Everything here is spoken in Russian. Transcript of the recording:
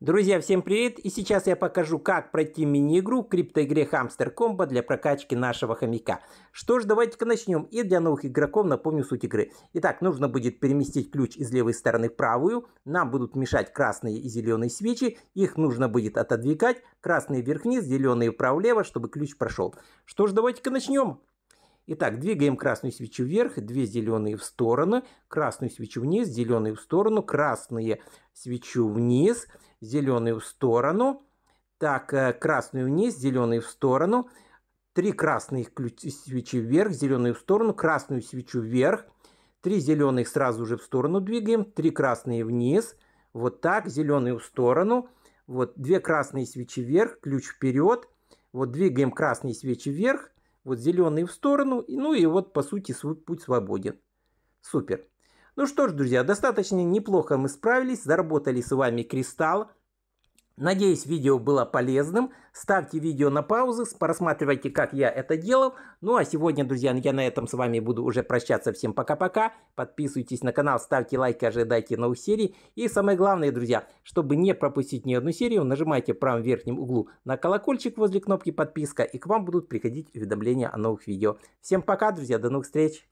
Друзья, всем привет! И сейчас я покажу, как пройти мини-игру в криптоигре Hamster Combo для прокачки нашего хомяка. Что ж, давайте-ка начнем. И для новых игроков напомню суть игры. Итак, нужно будет переместить ключ из левой стороны в правую. Нам будут мешать красные и зеленые свечи. Их нужно будет отодвигать. Красные вверх-вниз, зеленые вправо-лево, чтобы ключ прошел. Что ж, давайте-ка начнем. Итак, двигаем красную свечу вверх, две зеленые в сторону, красную свечу вниз, зеленые в сторону, красные свечу вниз, зеленые в сторону. Так, э, красную вниз, зеленые в сторону. Три красные свечи вверх, зеленые в сторону, красную свечу вверх. Три зеленых сразу же в сторону двигаем, три красные вниз. Вот так, зеленые в сторону. Вот две красные свечи вверх, ключ вперед. Вот двигаем красные свечи вверх, вот зеленый в сторону, ну и вот по сути свой путь свободен. Супер. Ну что ж, друзья, достаточно неплохо мы справились, заработали с вами кристалл. Надеюсь, видео было полезным. Ставьте видео на паузу, просматривайте, как я это делал. Ну а сегодня, друзья, я на этом с вами буду уже прощаться. Всем пока-пока. Подписывайтесь на канал, ставьте лайки, ожидайте новых серий. И самое главное, друзья, чтобы не пропустить ни одну серию, нажимайте в правом верхнем углу на колокольчик возле кнопки подписка, и к вам будут приходить уведомления о новых видео. Всем пока, друзья, до новых встреч!